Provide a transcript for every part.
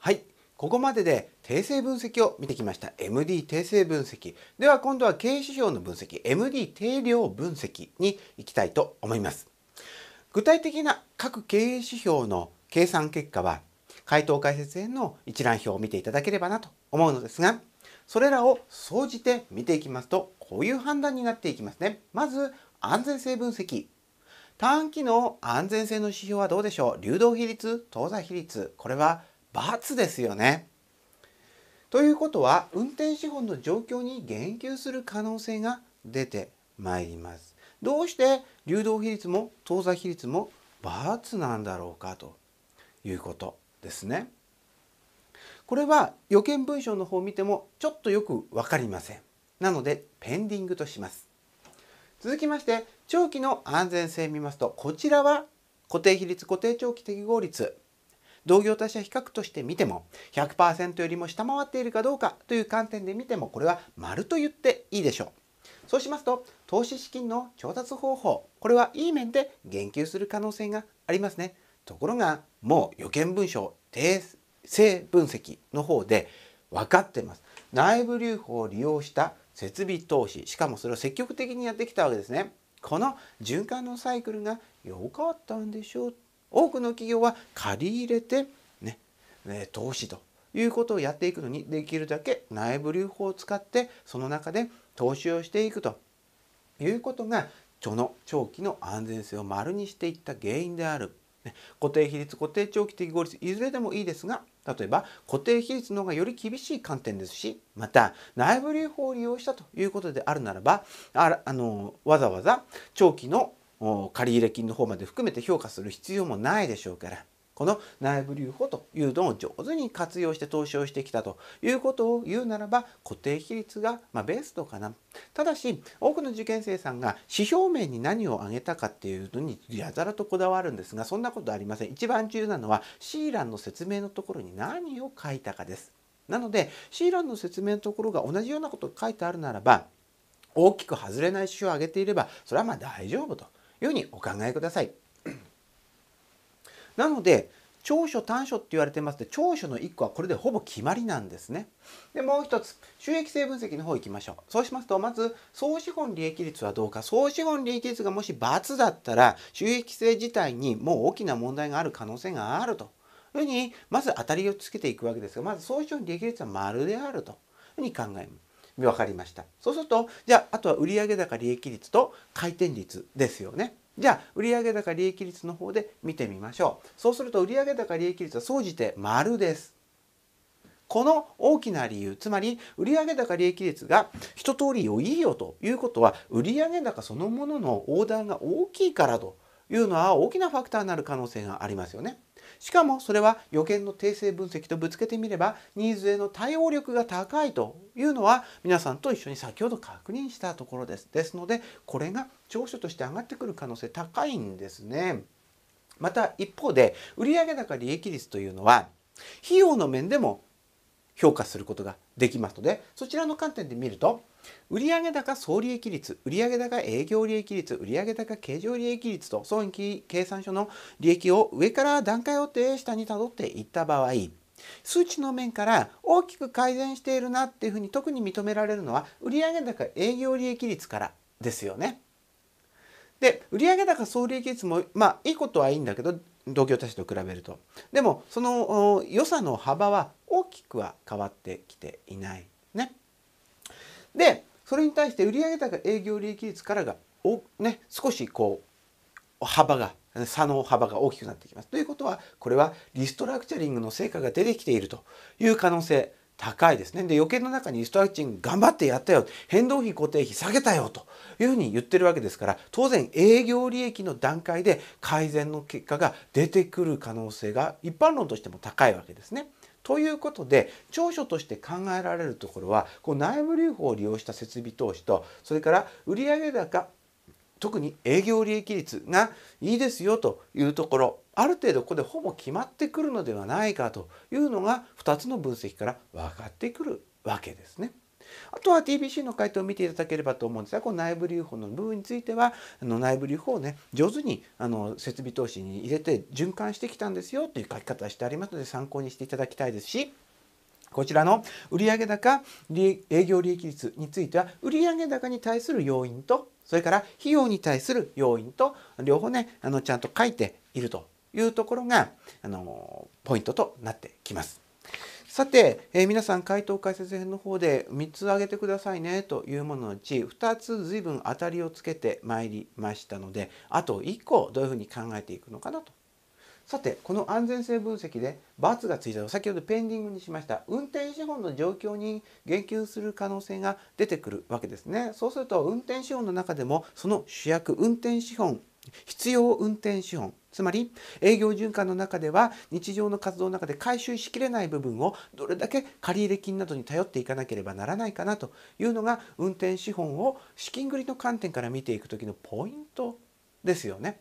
はい。ここまでで定性分析を見てきました。MD 定性分析。では今度は経営指標の分析、MD 定量分析に行きたいと思います。具体的な各経営指標の計算結果は、回答解説編の一覧表を見ていただければなと思うのですが、それらを総じて見ていきますと、こういう判断になっていきますね。まず、安全性分析。短期の安全性の指標はどうでしょう流動比率、当座比率。これは×ですよね。ということは運転資本の状況に言及する可能性が出てまいります。どうして流動比率も当座比率も×なんだろうかということですね。これは予見文書の方を見てもちょっとよく分かりません。なのでペンディングとします。続きまして長期の安全性見ますとこちらは固定比率固定長期適合率同業他社比較として見ても100%よりも下回っているかどうかという観点で見てもこれは丸と言っていいでしょうそうしますと投資資金の調達方法これはいい面で言及する可能性がありますねところがもう予見文書訂正分析の方で分かってます内部留保を利用した設備投資しかもそれを積極的にやってきたわけですねこの循環のサイクルが良かったんでしょう多くの企業は借り入れてね、ね、投資ということをやっていくのにできるだけ内部留保を使ってその中で投資をしていくということがその長期の安全性を丸にしていった原因である。固定比率固定長期適合率いずれでもいいですが例えば固定比率の方がより厳しい観点ですしまた内部留保を利用したということであるならばああのわざわざ長期の借入金の方まで含めて評価する必要もないでしょうからこの内部留保というのを上手に活用して投資をしてきたということを言うならば固定比率がまベストかなただし多くの受験生さんが指標面に何を挙げたかっていうのにやたらとこだわるんですがそんなことありません一番重要なのは C 欄の説明のところに何を書いたかですなので C 欄の説明のところが同じようなことが書いてあるならば大きく外れない指標を挙げていればそれはまあ大丈夫というふうにお考えください。なので長所短所って言われてますで長所の1個はこれでほぼ決まりなんですね。でもう一つ収益性分析の方行きましょう。そうしますとまず総資本利益率はどうか総資本利益率がもし×だったら収益性自体にもう大きな問題がある可能性があるというふうにまず当たりをつけていくわけですがまず総資本利益率は丸であるというふうに考えます。分かりました。そうすると、じゃあ、あとは売上高利益率と回転率ですよね。じゃあ、売上高利益率の方で見てみましょう。そうすると、売上高利益率は総じて丸です。この大きな理由、つまり売上高利益率が一通り良いよということは、売上高そのもののオーダーが大きいからというのは大きなファクターになる可能性がありますよね。しかもそれは予言の訂正分析とぶつけてみればニーズへの対応力が高いというのは皆さんと一緒に先ほど確認したところです。ですのでこれが長所として上がってくる可能性高いんですね。また一方で売上高利益率というのは費用の面でも評価することができますのでそちらの観点で見ると売上高総利益率、売上高営業利益率、売上高経常利益率と損益計算書の利益を上から段階を追って下にたどっていった場合、数値の面から大きく改善しているなっていうふうに特に認められるのは売上高営業利益率からですよね。で売上高総利益率もまあいいことはいいんだけど同業他社と比べるとでもその良さの幅は大きくは変わってきていないね。でそれに対して売上高営業利益率からがお、ね、少しこう幅が差の幅が大きくなってきます。ということはこれはリストラクチャリングの成果が出てきているという可能性高いですね。で余計の中にリストラクチャリング頑張ってやったよ変動費固定費下げたよというふうに言ってるわけですから当然営業利益の段階で改善の結果が出てくる可能性が一般論としても高いわけですね。ということで長所として考えられるところはこう内部留保を利用した設備投資とそれから売上高特に営業利益率がいいですよというところある程度ここでほぼ決まってくるのではないかというのが2つの分析から分かってくるわけですね。あとは TBC の回答を見ていただければと思うんですがこの内部留保の部分についてはあの内部留保をね上手にあの設備投資に入れて循環してきたんですよという書き方してありますので参考にしていただきたいですしこちらの売上高営業利益率については売上高に対する要因とそれから費用に対する要因と両方ねあのちゃんと書いているというところがあのポイントとなってきます。さて、えー、皆さん回答解説編の方で3つ挙げてくださいねというもののうち2つ随分当たりをつけてまいりましたのであと1個どういうふうに考えていくのかなと。さてこの安全性分析で×がついたと先ほどペンディングにしました運転資本の状況に言及する可能性が出てくるわけですね。そうすると運転資本の中でもその主役運転資本必要運転資本つまり営業循環の中では日常の活動の中で回収しきれない部分をどれだけ借入金などに頼っていかなければならないかなというのが運転資本を資金繰りの観点から見ていく時のポイントですよね。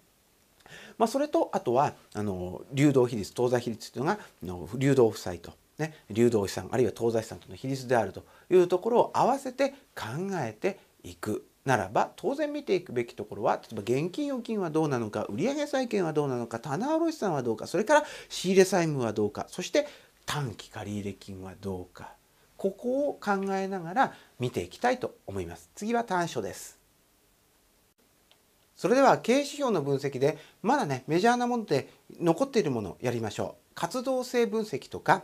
まあ、それとあとはあの流動比率当座比率というのが流動負債と、ね、流動資産あるいは当座資産との比率であるというところを合わせて考えていくならば当然見ていくべきところは例えば現金預金はどうなのか売上債権はどうなのか棚卸資産はどうかそれから仕入れ債務はどうかそして短期借入金はどうかここを考えながら見ていきたいと思います次は短所ですそれでは経営指標の分析でまだねメジャーなもので残っているものをやりましょう活動性分析とか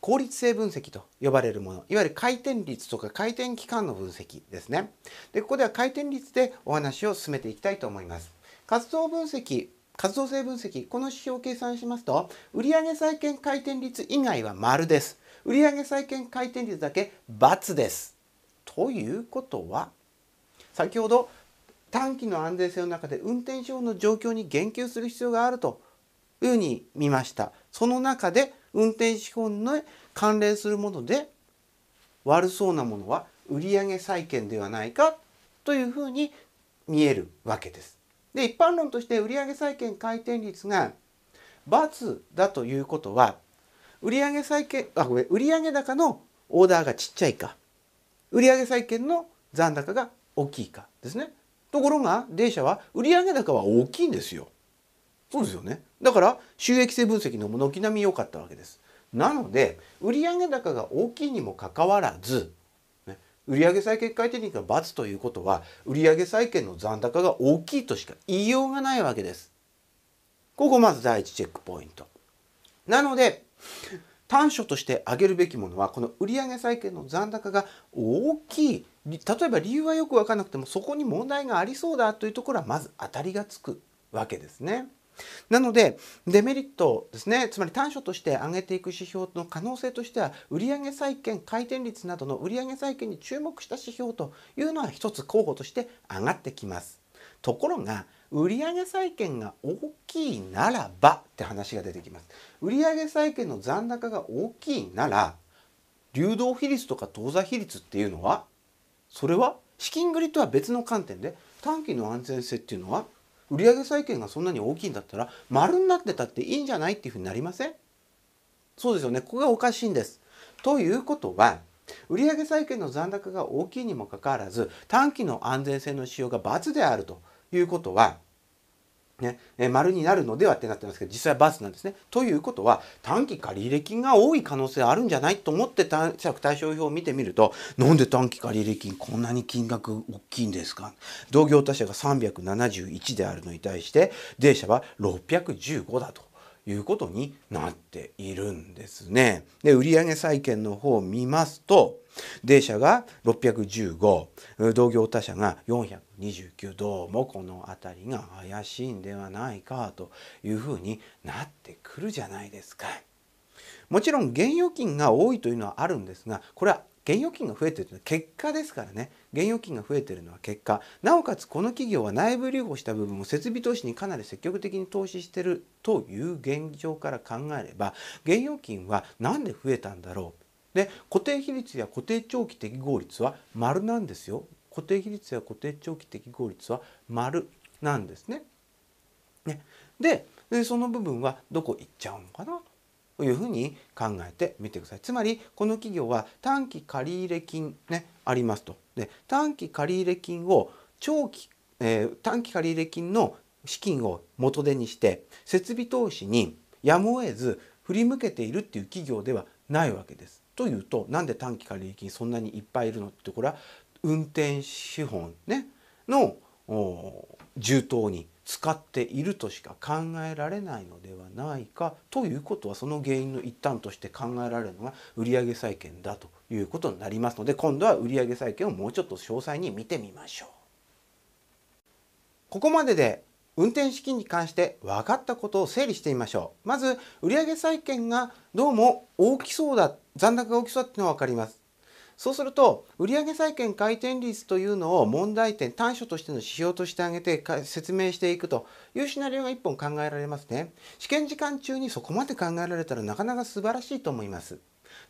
効率性分析と呼ばれるものいわゆる回転率とか回転期間の分析ですねでここでは回転率でお話を進めていきたいと思います活動分析活動性分析この指標を計算しますと売上債券回転率以外は丸です売上債券回転率だけ×ですということは先ほど短期の安全性の中で運転手法の状況に言及する必要があるとふうに見ました。その中で運転資本の関連するもので悪そうなものは売上債権ではないかというふうに見えるわけです。で一般論として売上債権回転率が×だということは売上債権あごめん売上高のオーダーがちっちゃいか売上債権の残高が大きいかですね。ところが D 社は売上高は大きいんですよ。そうですよね。だから収益性分析の軒並み良かったわけです。なので売上高が大きいにもかかわらず、ね、売上債権回転率が罰ということは売上債権の残高が大きいとしか言いようがないわけです。ここまず第一チェックポイント。なので短所として挙げるべきものはこの売上債権の残高が大きい例えば理由はよく分かんなくてもそこに問題がありそうだというところはまず当たりがつくわけですね。なのでデメリットですねつまり短所として上げていく指標の可能性としては売上債券回転率などの売上債券に注目した指標というのは一つ候補として上がってきます。ところが売上債券が大きいならばって話が出てきます。売上債券の残高が大きいなら流動比率とか当座比率っていうのはそれは資金繰りとは別の観点で短期の安全性っていうのは売上債権がそんなに大きいんだったら丸になってたっていいんじゃないっていうふうになりませんそうですよねここがおかしいんです。ということは売上債権の残高が大きいにもかかわらず短期の安全性の使用が×であるということはね、え丸になるのではってなってますけど実際バスなんですね。ということは短期借入金が多い可能性あるんじゃないと思って貸対象表を見てみるとなんで短期借入金こんなに金額大きいんですか同業他社が371であるのに対して D 社は615だと。いうことになっているんですね。で、売上債券の方を見ますと、D 社が615、同業他社が429、どうもこの辺りが怪しいんではないかというふうになってくるじゃないですか。もちろん現預金が多いというのはあるんですが、これは現預金が増えてるというのは結果ですからね現預金が増えてるのは結果なおかつこの企業は内部留保した部分を設備投資にかなり積極的に投資してるという現状から考えれば現預金は何で増えたんだろうで固定比率や固定長期適合率は丸なんですよ固定比率や固定長期適合率は丸なんですね。ねでその部分はどこ行っちゃうのかなというふうに考えてみてください。つまりこの企業は短期借入金ねありますと。で短期借入金を長期、えー、短期借入金の資金を元手にして設備投資にやむを得ず振り向けているっていう企業ではないわけです。というとなんで短期借入金そんなにいっぱいいるのってこれは運転資本ねの重当に使っているとしか考えられないのではないかということはその原因の一端として考えられるのが売上債権だということになりますので今度は売上債権をもうちょっと詳細に見てみましょう。ここまでで運転資金に関して分かったことを整理してみましょう。まず売上債権がどうも大きそうだ残高が大きそうだっていうのは分かります。そうすると売上債権回転率というのを問題点短所としての指標として挙げて説明していくというシナリオが1本考えられますね試験時間中にそこまで考えられたらなかなか素晴らしいと思います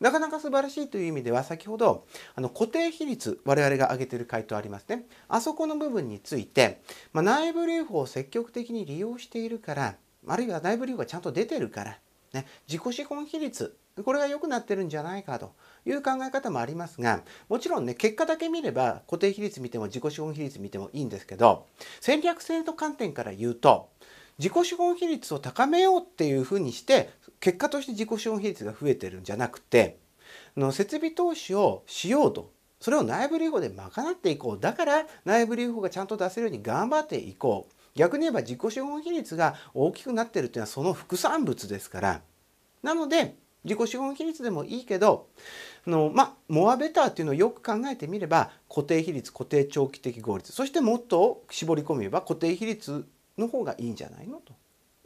なかなか素晴らしいという意味では先ほどあの固定比率我々が挙げてる回答ありますねあそこの部分について、まあ、内部留保を積極的に利用しているからあるいは内部留保がちゃんと出てるから、ね、自己資本比率これが良くなってるんじゃないかという考え方もありますが、もちろんね、結果だけ見れば固定比率見ても自己資本比率見てもいいんですけど、戦略性の観点から言うと、自己資本比率を高めようっていうふうにして、結果として自己資本比率が増えてるんじゃなくて、の設備投資をしようとそれを内部留保で賄っていこうだから内部留保がちゃんと出せるように頑張っていこう逆に言えば自己資本比率が大きくなってるというのはその副産物ですからなので自己資本比率でもいいけどのまあモアベターっていうのをよく考えてみれば固定比率固定長期的合率そしてもっと絞り込めば固定比率の方がいいんじゃないのと。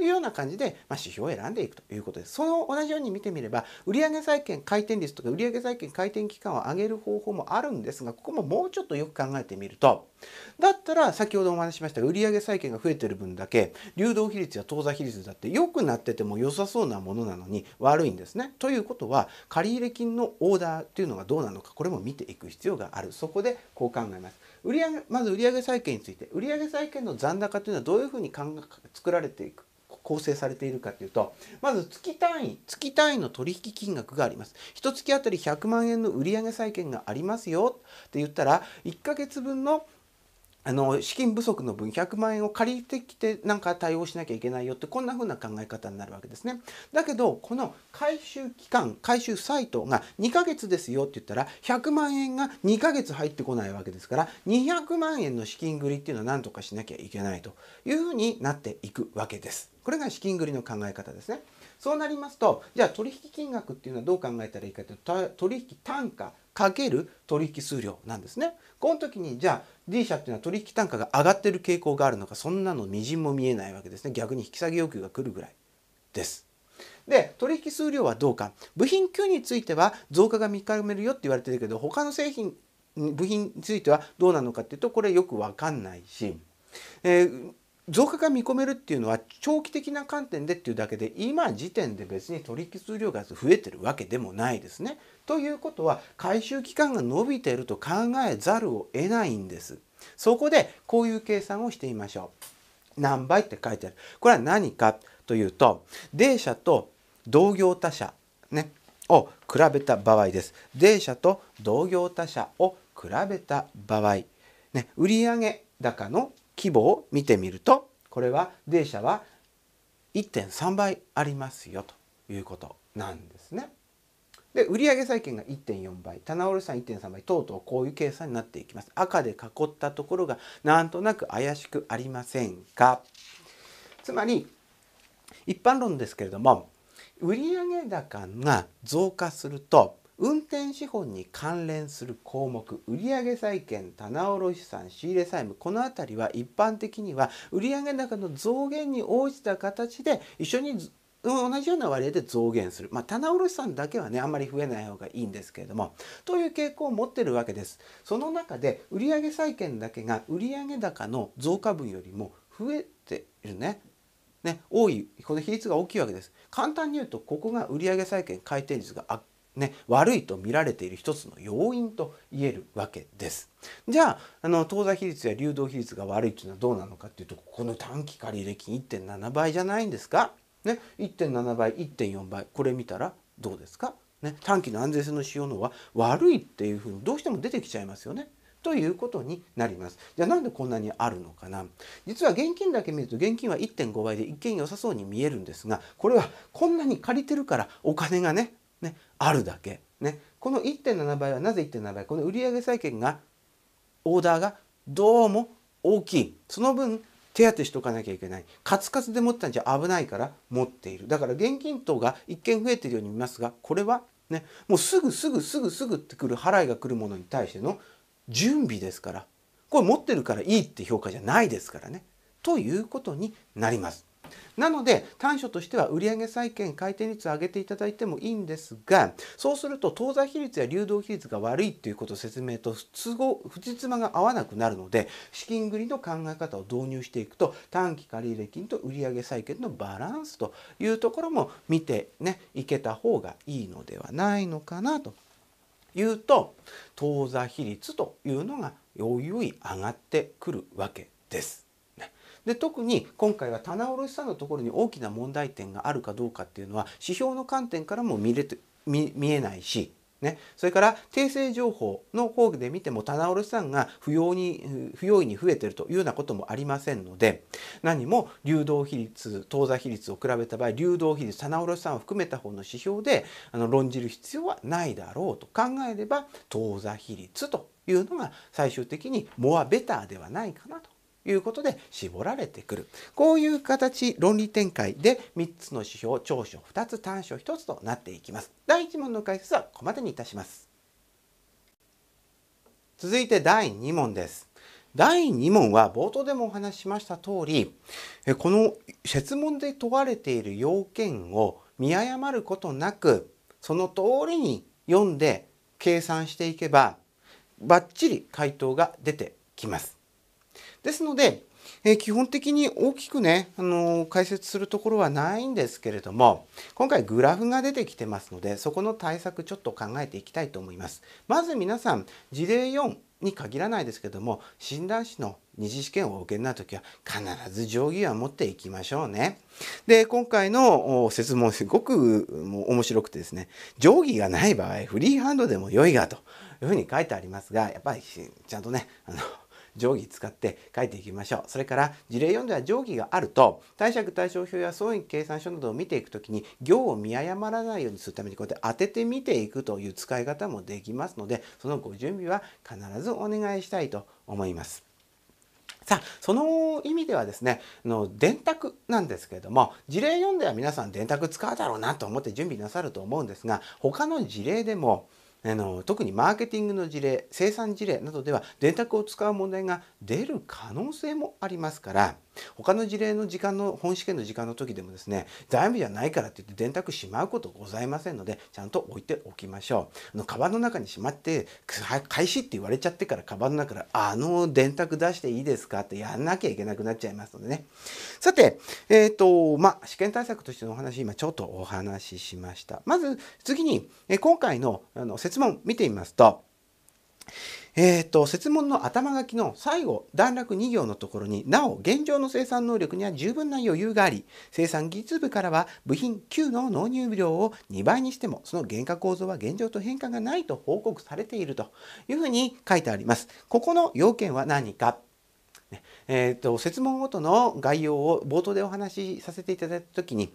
いうような感じで、ま指標を選んでいくということです。その同じように見てみれば、売上債建回転率とか売上債建回転期間を上げる方法もあるんですが、ここももうちょっとよく考えてみると、だったら先ほどお話ししましたが、売上債建が増えてる分だけ、流動比率や当座比率だって良くなってても良さそうなものなのに悪いんですね。ということは、借入金のオーダーというのがどうなのか、これも見ていく必要がある。そこでこう考えます。売上まず売上債建について売上債建の残高というのはどういうふうに作られていく構成されているかというと、まず月単位、月単位の取引金額があります。1月あたり100万円の売上債権がありますよって言ったら、1ヶ月分のあの資金不足の分100万円を借りてきてなんか対応しなきゃいけないよってこんな風な考え方になるわけですね。だけどこの回収期間回収サイトが2ヶ月ですよって言ったら100万円が2ヶ月入ってこないわけですから200万円の資金繰りっていうのは何とかしなきゃいけないというふうになっていくわけです。これが資金繰りの考え方ですね。そうなりますとじゃあ取引金額っていうのはどう考えたらいいかというと取引単価かける取引数量なんですね。この時にじゃあ D 社っていうのは取引単価が上がってる傾向があるのかそんなのみじんも見えないわけですね逆に引き下げ要求が来るぐらいです。で取引数量はどうか部品級については増加が見極めるよって言われてるけど他の製品部品についてはどうなのかっていうとこれよく分かんないし、えー増加が見込めるっていうのは長期的な観点でっていうだけで今時点で別に取引数量が増えてるわけでもないですね。ということは回収期間が伸びていると考えざるを得ないんです。そこでこういう計算をしてみましょう。何倍って書いてある。これは何かというと D 社と同業他社、ね、を比べた場合です。D 社と同業他社を比べた場合、ね、売上高の規模を見てみるとこれは D 社は1.3倍ありますよということなんですね。で売上債権が1.4倍棚卸さん1.3倍等々こういう計算になっていきます赤で囲ったところがなんとなく怪しくありませんかつまり一般論ですけれども売上高が増加すると運転資本に関連する項目売上債権棚卸資産仕入れ債務この辺りは一般的には売上高の増減に応じた形で一緒に同じような割合で増減する、まあ、棚卸資産だけはねあんまり増えない方がいいんですけれどもという傾向を持ってるわけですその中で売上債権だけが売上高の増加分よりも増えているねね、多いこの比率が大きいわけです簡単に言うとここが売上債権回転率が悪ね、悪いと見られている一つの要因と言えるわけです。じゃああの当座比率や流動比率が悪いというのはどうなのかっていうとこの短期借入金1.7倍じゃないんですか、ね、1.7倍1.4倍これ見たらどうですか、ね、短期の安全性の使用のは悪いっていうふうにどうしても出てきちゃいますよね。ということになります。じゃあなんでこんなにあるのかな実は現金だけ見ると現金は1.5倍で一見良さそうに見えるんですがこれはこんなに借りてるからお金がねね、あるだけ、ね、この1.7倍はなぜ1.7倍この売上債権がオーダーがどうも大きいその分手当てしとかなきゃいけないカツカツで持ったんじゃ危ないから持っているだから現金等が一見増えてるように見ますがこれはねもうすぐすぐすぐすぐってくる払いが来るものに対しての準備ですからこれ持ってるからいいって評価じゃないですからねということになります。なので短所としては売上債券回転率を上げていただいてもいいんですがそうすると当座比率や流動比率が悪いっていうことを説明と都合不実間が合わなくなるので資金繰りの考え方を導入していくと短期借入金と売上債券のバランスというところも見てねいけた方がいいのではないのかなというと当座比率というのがよいよい上がってくるわけです。で特に今回は棚卸さんのところに大きな問題点があるかどうかっていうのは指標の観点からも見れて見えないしね、それから訂正情報の講義で見ても棚卸さんが不要に不用意に増えてるというようなこともありませんので何も流動比率当座比率を比べた場合流動比率棚卸さんを含めた方の指標であの論じる必要はないだろうと考えれば当座比率というのが最終的にモアベターではないかなということで絞られてくるこういう形論理展開で3つの指標長所2つ短所1つとなっていきます第1問の解説はここまでにいたします続いて第2問です第2問は冒頭でもお話ししました通りこの設問で問われている要件を見誤ることなくその通りに読んで計算していけばバッチリ回答が出てきます。ですので、えー、基本的に大きくね、あのー、解説するところはないんですけれども今回グラフが出てきてますのでそこの対策ちょっと考えていきたいと思います。まず皆さん事例4に限らないですけども診断士の二次試験を受けになる時は必ず定規は持っていきましょうね。で今回の説問すごく面白くてですね定規がない場合フリーハンドでも良いがというふうに書いてありますがやっぱりちゃんとねあの定規使って書いていきましょう。それから事例4では定規があると貸借対照表や損益計算書などを見ていくときに行を見誤らないようにするためにこうやって当てて見ていくという使い方もできますのでそのご準備は必ずお願いしたいと思います。さあ、その意味ではですね、の電卓なんですけれども、事例4では皆さん電卓使うだろうなと思って準備なさると思うんですが、他の事例でも、あの特にマーケティングの事例生産事例などでは電卓を使う問題が出る可能性もありますから他の事例の時間の本試験の時間の時でもですね財務じゃないからって言って電卓しまうことございませんのでちゃんと置いておきましょうあのカバンの中にしまって開始って言われちゃってからカバンの中からあの電卓出していいですかってやんなきゃいけなくなっちゃいますのでねさてえっ、ー、とまあ試験対策としてのお話今ちょっとお話ししましたまず次に今回のあの設問見てみますと、えっ、ー、と、設問の頭書きの最後、段落2行のところに、なお、現状の生産能力には十分な余裕があり、生産技術部からは部品9の納入量を2倍にしても、その原価構造は現状と変化がないと報告されているというふうに書いてあります。ここの要件は何かえっ、ー、と、設問ごとの概要を冒頭でお話しさせていただいた時に、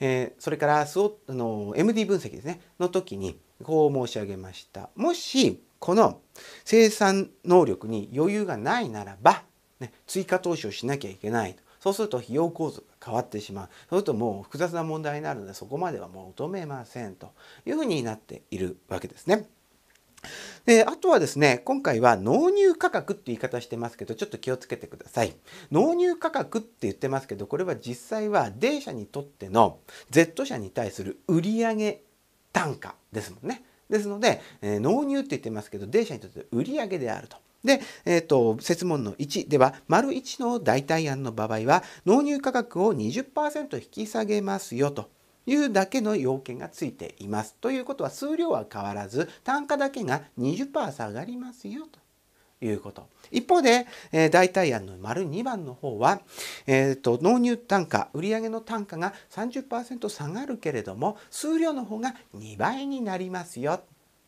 えー、それからあの MD 分析ですね、の時に、こう申し上げました。もし、この生産能力に余裕がないならば、ね、追加投資をしなきゃいけないと。そうすると費用構造が変わってしまう。そうするともう複雑な問題になるので、そこまでは求めませんというふうになっているわけですね。で、あとはですね、今回は納入価格って言い方してますけど、ちょっと気をつけてください。納入価格って言ってますけど、これは実際は D 社にとっての Z 社に対する売上単価ですもんね。ですので、えー、納入って言ってますけど、電車にとって売上であると。で、えっ、ー、と、設問の1では、丸1の代替案の場合は、納入価格を20%引き下げますよというだけの要件がついています。ということは、数量は変わらず、単価だけが20%下がりますよと。いうこと。一方で、えー、代替案の丸2番の方は、えーと、納入単価売上の単価が30%下がるけれども数量の方が2倍になりますよ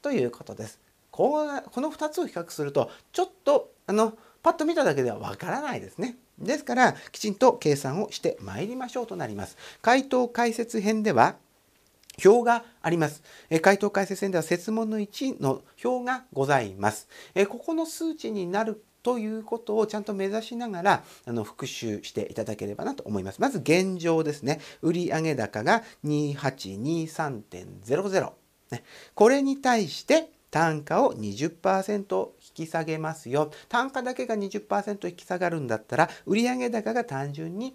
ということです。こうこの2つを比較するとちょっとあのパッと見ただけではわからないですね。ですからきちんと計算をしてまいりましょうとなります。回答解説編では表があります。回答解説線では設問の1の表がございます。ここの数値になるということをちゃんと目指しながらあの復習していただければなと思います。まず現状ですね。売上高が2823.00。ね、これに対して単価を20%引き下げますよ。単価だけが20%引き下がるんだったら、売上高が単純に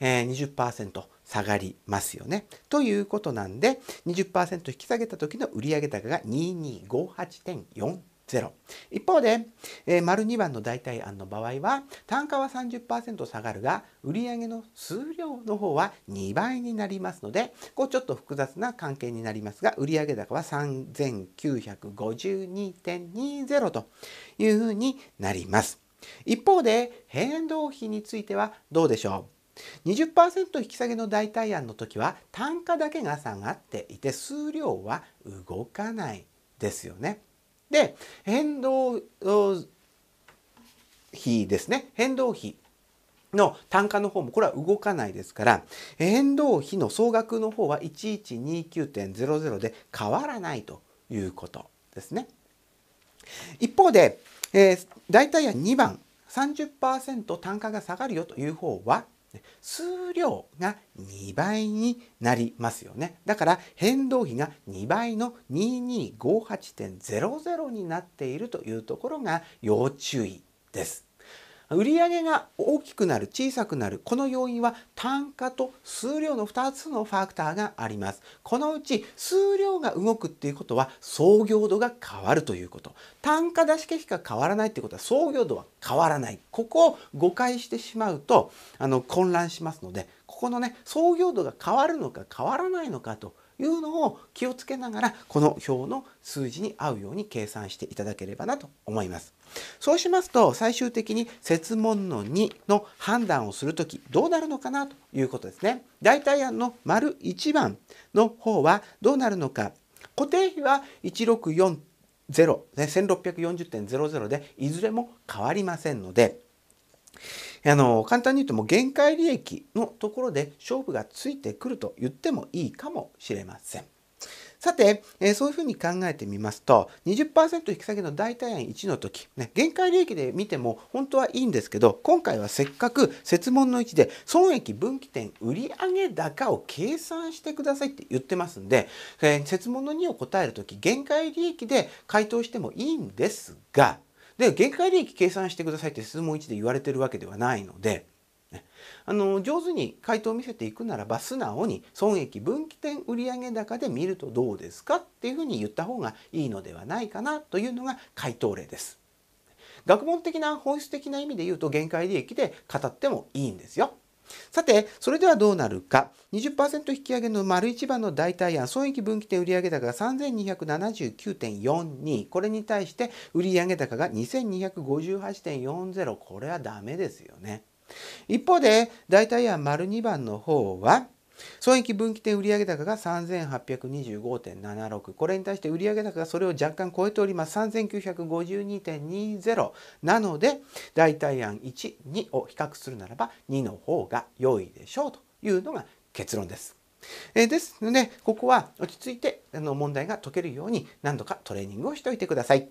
20%。下がりますよね。ということなんで20%引き下げた時の売上高が2258.4。一方で、えー、丸2番の代替案の場合は単価は30%下がるが売上の数量の方は2倍になりますのでこうちょっと複雑な関係になりますが売上高は3952.20というふうになります。一方で変動費についてはどうでしょう20%引き下げの代替案の時は単価だけが下がっていて数量は動かないですよね。で変動費ですね変動費の単価の方もこれは動かないですから変動費の総額の方は1129.00で変わらないということですね。一方で、えー、代替案2番30%単価が下がるよという方は数量が2倍になりますよね。だから変動比が2倍の2258.00になっているというところが要注意です。売上が大きくなる小さくなるこの要因は単価と数量の2つのファクターがありますこのうち数量が動くっていうことは創業度が変わるということ単価出し消費が変わらないっていうことは創業度は変わらないここを誤解してしまうとあの混乱しますのでここのね創業度が変わるのか変わらないのかというのを気をつけながらこの表の数字に合うように計算していただければなと思います。そうしますと最終的に設問の2の判断をする時どうなるのかなということですね。代替案の丸1番の方はどうなるのか固定費は164.0、ね、1640.00でいずれも変わりませんのであの簡単に言うともう限界利益のところで勝負がついてくると言ってもいいかもしれません。さて、えそういうふうに考えてみますと、20%引き下げの代替案1の時、ね、限界利益で見ても本当はいいんですけど、今回はせっかく設問の1で損益分岐点売上高を計算してくださいって言ってますんで、えー、設問の2を答える時、限界利益で回答してもいいんですが、で、限界利益計算してくださいって質問1で言われてるわけではないので、あの上手に回答を見せていくならば素直に損益分岐点売上高で見るとどうですかっていうふうに言った方がいいのではないかなというのが回答例です。学問的な本質的な意味で言うと限界利益で語ってもいいんですよ。さて、それではどうなるか。20%引き上げの丸一番の代替案、損益分岐点売上高が3279.42。これに対して売上高が2258.40。これはダメですよね。一方で代替案丸2番の方は損益分岐点売上高が3825.76これに対して売上高がそれを若干超えております3952.20なので代替案12を比較するならば2の方が良いでしょうというのが結論です。えですのでここは落ち着いてあの問題が解けるように何度かトレーニングをしておいてください。